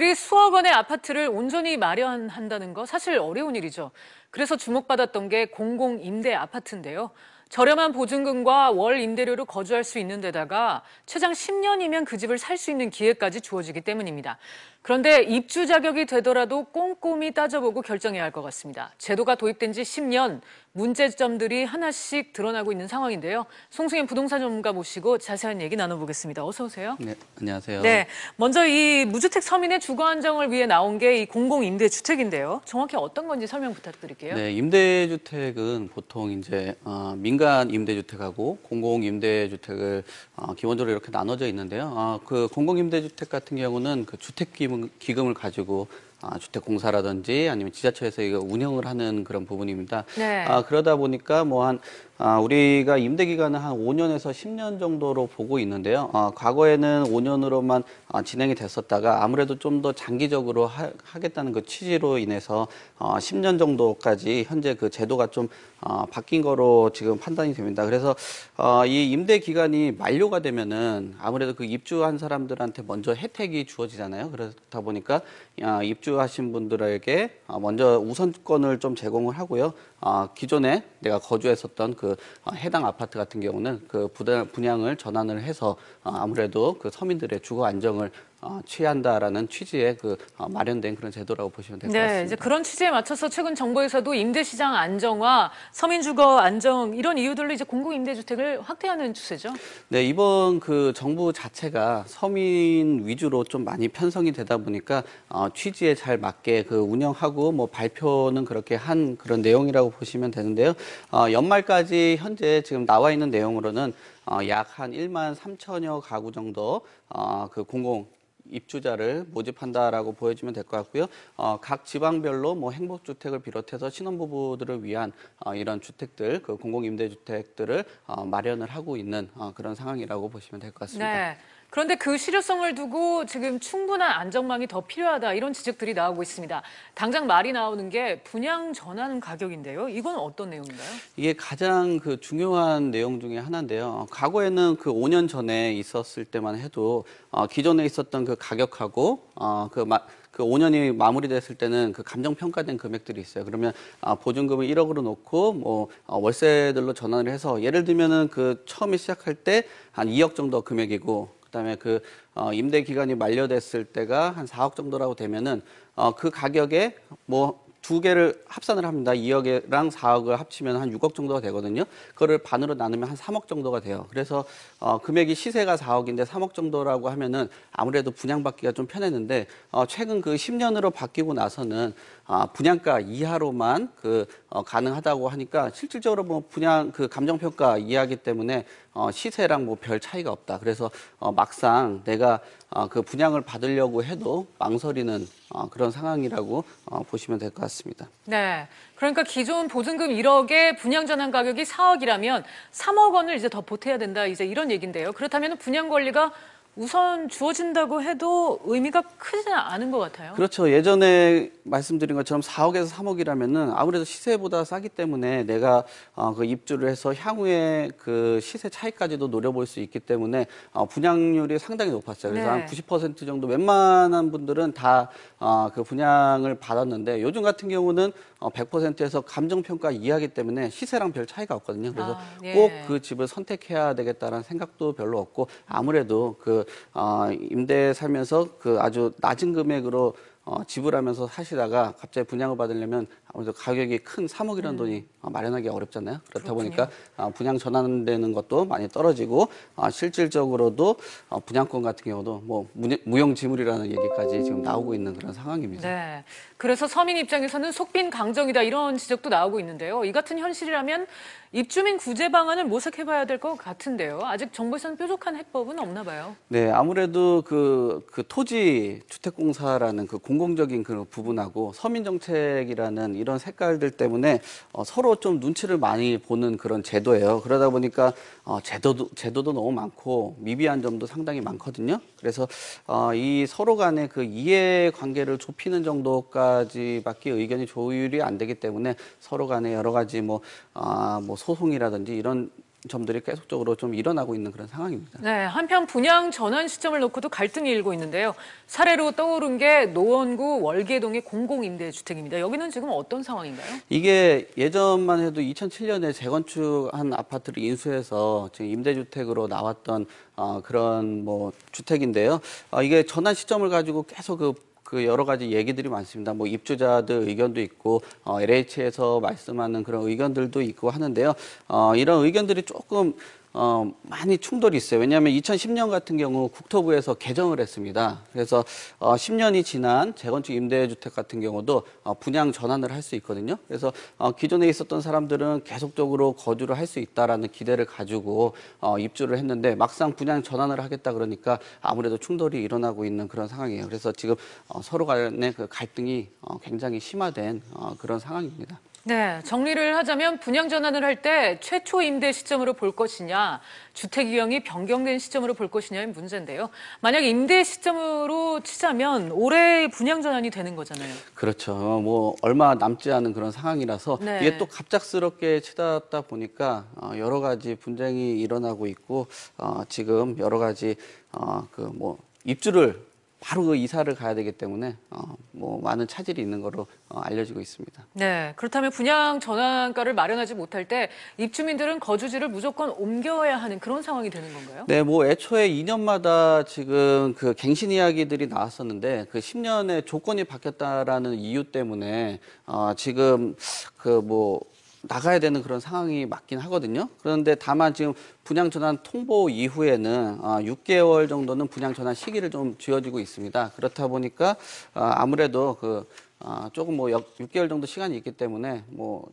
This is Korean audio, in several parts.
시민들이 수억 원의 아파트를 온전히 마련한다는 거 사실 어려운 일이죠. 그래서 주목받았던 게 공공임대 아파트인데요. 저렴한 보증금과 월 임대료로 거주할 수 있는 데다가 최장 10년이면 그 집을 살 수 있는 기회까지 주어지기 때문입니다. 그런데 입주 자격이 되더라도 꼼꼼히 따져보고 결정해야 할 것 같습니다. 제도가 도입된 지 10년, 문제점들이 하나씩 드러나고 있는 상황인데요. 송승현 부동산 전문가 모시고 자세한 얘기 나눠보겠습니다. 어서 오세요. 네, 안녕하세요. 네, 먼저 이 무주택 서민의 주거 안정을 위해 나온 게 이 공공 임대 주택인데요. 정확히 어떤 건지 설명 부탁드릴게요. 네, 임대 주택은 보통 이제 어, 민간 임대 주택하고 공공 임대 주택을 어, 기본적으로 이렇게 나눠져 있는데요. 어, 그 공공 임대 주택 같은 경우는 그 주택 기 기금, 기금을 가지고 아, 주택공사라든지 아니면 지자체에서 이거 운영을 하는 그런 부분입니다. 네. 아, 그러다 보니까 뭐한 아, 우리가 임대 기간은 한 5년에서 10년 정도로 보고 있는데요. 아, 과거에는 5년으로만 아, 진행이 됐었다가 아무래도 좀 더 장기적으로 하, 하 겠다는그 취지로 인해서 아, 어, 10년 정도까지 현재 그 제도가 좀 아, 바뀐 거로 지금 판단이 됩니다. 그래서 아, 이 임대 기간이 만료가 되면은 아무래도 그 입주한 사람들한테 먼저 혜택이 주어지잖아요. 그렇다 보니까 아, 입주하신 분들에게 아, 먼저 우선권을 좀 제공을 하고요. 아, 기존에 내가 거주했었던 그 그, 어, 해당 아파트 같은 경우는 그 분양을 전환을 해서 어, 아무래도 그 서민들의 주거 안정을 어, 취한다라는 취지의 그 어, 마련된 그런 제도라고 보시면 될것 네, 같습니다. 이제 그런 취지에 맞춰서 최근 정부에서도 임대시장 안정화, 서민주거 안정 이런 이유들로 이제 공공 임대주택을 확대하는 추세죠. 네, 이번 그 정부 자체가 서민 위주로 좀 많이 편성이 되다 보니까 어, 취지에 잘 맞게 그 운영하고 뭐 발표는 그렇게 한 그런 내용이라고 보시면 되는데요. 어, 연말까지 현재 지금 나와 있는 내용으로는 어, 약 한 1만 3천여 가구 정도 어, 그 공공 입주자를 모집한다라고 보여지면 될 것 같고요. 어, 각 지방별로 뭐 행복주택을 비롯해서 신혼부부들을 위한 어, 이런 주택들, 그 공공임대주택들을 어, 마련을 하고 있는 어, 그런 상황이라고 보시면 될 것 같습니다. 네. 그런데 그 실효성을 두고 지금 충분한 안정망이 더 필요하다 이런 지적들이 나오고 있습니다. 당장 말이 나오는 게 분양 전환 가격인데요. 이건 어떤 내용인가요? 이게 가장 그 중요한 내용 중에 하나인데요. 과거에는 그 5년 전에 있었을 때만 해도 어, 기존에 있었던 그 가격하고 어, 그 마, 그 5년이 마무리됐을 때는 그 감정 평가된 금액들이 있어요. 그러면 아, 보증금을 1억으로 놓고 뭐 어, 월세들로 전환을 해서 예를 들면은 그 처음에 시작할 때 한 2억 정도 금액이고 그다음에 그 어, 임대 기간이 만료됐을 때가 한 4억 정도라고 되면은 어, 그 가격에 뭐 두 개를 합산을 합니다. 2억이랑 4억을 합치면 한 6억 정도가 되거든요. 그거를 반으로 나누면 한 3억 정도가 돼요. 그래서 어, 금액이 시세가 4억인데 3억 정도라고 하면은 아무래도 분양받기가 좀 편했는데 어, 최근 그 10년으로 바뀌고 나서는 아, 분양가 이하로만 그 어, 가능하다고 하니까 실질적으로 뭐 분양 그 감정평가 이하기 때문에 어, 시세랑 뭐 별 차이가 없다. 그래서 어, 막상 내가 그 분양을 받으려고 해도 망설이는 그런 상황이라고 보시면 될 것 같습니다. 네. 그러니까 기존 보증금 1억에 분양 전환 가격이 4억이라면 3억 원을 이제 더 보태야 된다. 이제 이런 얘기인데요. 그렇다면 분양 권리가 우선 주어진다고 해도 의미가 크지 않은 것 같아요. 그렇죠. 예전에 말씀드린 것처럼 4억에서 3억이라면은 아무래도 시세보다 싸기 때문에 내가 어, 그 입주를 해서 향후에 그 시세 차이까지도 노려볼 수 있기 때문에 어, 분양률이 상당히 높았어요. 그래서 네. 한90% 정도 웬만한 분들은 다그 어, 분양을 받았는데 요즘 같은 경우는 어, 100%에서 감정평가 이하기 때문에 시세랑 별 차이가 없거든요. 그래서 아, 예. 꼭그 집을 선택해야 되겠다는 생각도 별로 없고 아무래도 그 어, 임대 살면서 그 아주 낮은 금액으로 어, 지불하면서 사시다가 갑자기 분양을 받으려면 아무래도 가격이 큰 3억이라는 음. 돈이 어, 마련하기 어렵잖아요. 그렇다 그렇군요. 보니까 어, 분양 전환되는 것도 많이 떨어지고 아, 실질적으로도 어, 분양권 같은 경우도 뭐 무용지물이라는 얘기까지 지금 나오고 있는 그런 상황입니다. 네, 그래서 서민 입장에서는 속빈 강정이다 이런 지적도 나오고 있는데요. 이 같은 현실이라면 입주민 구제 방안을 모색해봐야 될 것 같은데요. 아직 정부에서는 뾰족한 해법은 없나 봐요. 네, 아무래도 그, 그 토지 주택공사라는 그 공공적인 그 부분하고 서민정책이라는 이런 색깔들 때문에 어, 서로 좀 눈치를 많이 보는 그런 제도예요. 그러다 보니까 어, 제도도 제도도 너무 많고 미비한 점도 상당히 많거든요. 그래서 어, 이 서로 간의 그 이해 관계를 좁히는 정도까지밖에 의견이 조율이 안 되기 때문에 서로 간에 여러 가지 뭐, 아, 뭐 소송이라든지 이런 점들이 계속적으로 좀 일어나고 있는 그런 상황입니다. 네, 한편 분양 전환 시점을 놓고도 갈등이 일고 있는데요. 사례로 떠오른 게 노원구 월계동의 공공임대주택입니다. 여기는 지금 어떤 상황인가요? 이게 예전만 해도 2007년에 재건축한 아파트를 인수해서 지금 임대주택으로 나왔던 어, 그런 뭐 주택인데요. 어, 이게 전환 시점을 가지고 계속 그그 여러 가지 얘기들이 많습니다. 뭐 입주자들 의견도 있고 어, LH에서 말씀하는 그런 의견들도 있고 하는데요. 어, 이런 의견들이 조금 어, 많이 충돌이 있어요. 왜냐하면 2010년 같은 경우 국토부에서 개정을 했습니다. 그래서 어, 10년이 지난 재건축 임대주택 같은 경우도 어, 분양 전환을 할 수 있거든요. 그래서 어, 기존에 있었던 사람들은 계속적으로 거주를 할 수 있다라는 기대를 가지고 어, 입주를 했는데 막상 분양 전환을 하겠다 그러니까 아무래도 충돌이 일어나고 있는 그런 상황이에요. 그래서 지금 어, 서로 간의 그 갈등이 어, 굉장히 심화된 어, 그런 상황입니다. 네, 정리를 하자면 분양 전환을 할 때 최초 임대 시점으로 볼 것이냐, 주택 유형이 변경된 시점으로 볼 것이냐의 문제인데요. 만약 임대 시점으로 치자면 올해 분양 전환이 되는 거잖아요. 그렇죠. 뭐 얼마 남지 않은 그런 상황이라서 네. 이게 또 갑작스럽게 치닫다 보니까 어, 여러 가지 분쟁이 일어나고 있고 어, 지금 여러 가지 어, 그 뭐 입주를 바로 그 이사를 가야 되기 때문에 어, 뭐 많은 차질이 있는 것으로 어, 알려지고 있습니다. 네, 그렇다면 분양 전환가를 마련하지 못할 때 입주민들은 거주지를 무조건 옮겨야 하는 그런 상황이 되는 건가요? 네, 뭐 애초에 2년마다 지금 그 갱신 이야기들이 나왔었는데 그 10년의 조건이 바뀌었다라는 이유 때문에 어, 지금 그뭐 나가야 되는 그런 상황이 맞긴 하거든요. 그런데 다만 지금 분양 전환 통보 이후에는 6개월 어, 정도는 분양 전환 시기를 좀 지어지고 있습니다. 그렇다 보니까 어, 아무래도 그 어, 조금 뭐 6개월 정도 시간이 있기 때문에 뭐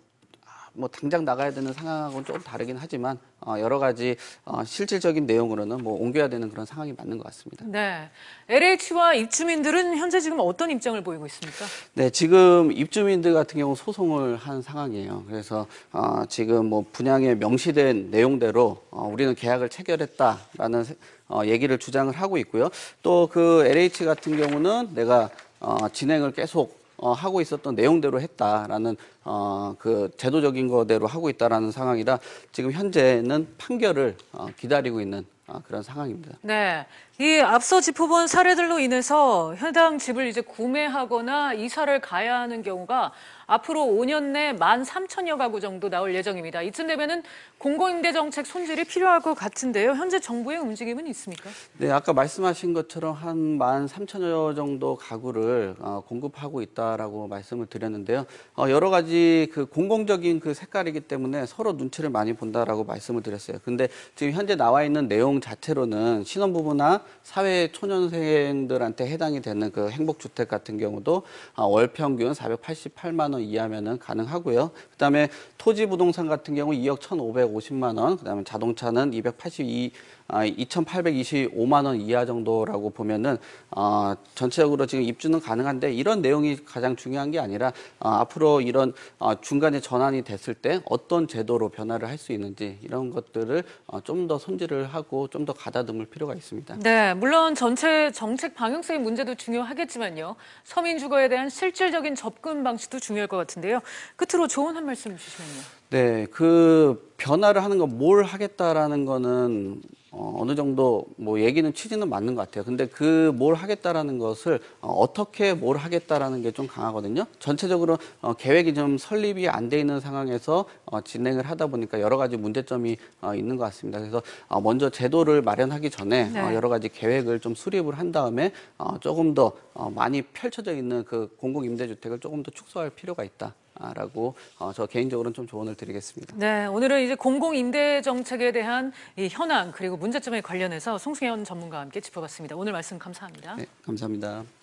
뭐 당장 나가야 되는 상황하고는 조금 다르긴 하지만 어, 여러 가지 어, 실질적인 내용으로는 뭐 옮겨야 되는 그런 상황이 맞는 것 같습니다. 네, LH와 입주민들은 현재 지금 어떤 입장을 보이고 있습니까? 네, 지금 입주민들 같은 경우 소송을 한 상황이에요. 그래서 어, 지금 뭐 분양에 명시된 내용대로 어, 우리는 계약을 체결했다라는 어, 얘기를 주장을 하고 있고요. 또 그 LH 같은 경우는 내가 어, 진행을 계속 어, 하고 있었던 내용대로 했다라는 어, 그 제도적인 거대로 하고 있다라는 상황이라 지금 현재는 판결을 어, 기다리고 있는 아, 그런 상황입니다. 네. 이 앞서 짚어본 사례들로 인해서 해당 집을 이제 구매하거나 이사를 가야 하는 경우가 앞으로 5년 내1 3 0여 가구 정도 나올 예정입니다. 이쯤 되면은 공공임대 정책 손질이 필요할 것 같은데요. 현재 정부의 움직임은 있습니까? 네, 아까 말씀하신 것처럼 한1 3 0여 정도 가구를 어, 공급하고 있다라고 말씀을 드렸는데요. 어, 여러 가지 그 공공적인 그 색깔이기 때문에 서로 눈치를 많이 본다라고 말씀을 드렸어요. 근데 지금 현재 나와 있는 내용 내용 자체로는 신혼부부나 사회 초년생들한테 해당이 되는 그 행복주택 같은 경우도 아, 월 평균 488만 원 이하면은 가능하고요. 그다음에 토지 부동산 같은 경우 2억 1,550만 원, 그다음에 자동차는 282 2,825만 아, 원 이하 정도라고 보면은 어, 전체적으로 지금 입주는 가능한데 이런 내용이 가장 중요한 게 아니라 어, 앞으로 이런 어, 중간에 전환이 됐을 때 어떤 제도로 변화를 할 수 있는지 이런 것들을 어, 좀더 손질을 하고 좀더 가다듬을 필요가 있습니다. 네, 물론 전체 정책 방향성의 문제도 중요하겠지만요. 서민 주거에 대한 실질적인 접근 방식도 중요할 것 같은데요. 끝으로 좋은 한 말씀 주시면요. 네, 그 변화를 하는 건 뭘 하겠다라는 거는 어, 어느 정도 뭐 얘기는 취지는 맞는 것 같아요. 근데 그 뭘 하겠다라는 것을 어, 어떻게 뭘 하겠다라는 게 좀 강하거든요. 전체적으로 어, 계획이 좀 설립이 안 돼 있는 상황에서 어, 진행을 하다 보니까 여러 가지 문제점이 어, 있는 것 같습니다. 그래서 어, 먼저 제도를 마련하기 전에 어, 네. 어, 여러 가지 계획을 좀 수립을 한 다음에 어, 조금 더 어, 많이 펼쳐져 있는 그 공공임대주택을 조금 더 축소할 필요가 있다. 라고 어, 저 개인적으로는 좀 조언을 드리겠습니다. 네, 오늘은 이제 공공임대 정책에 대한 현황 그리고 문제점에 관련해서 송승현 전문가와 함께 짚어봤습니다. 오늘 말씀 감사합니다. 네, 감사합니다.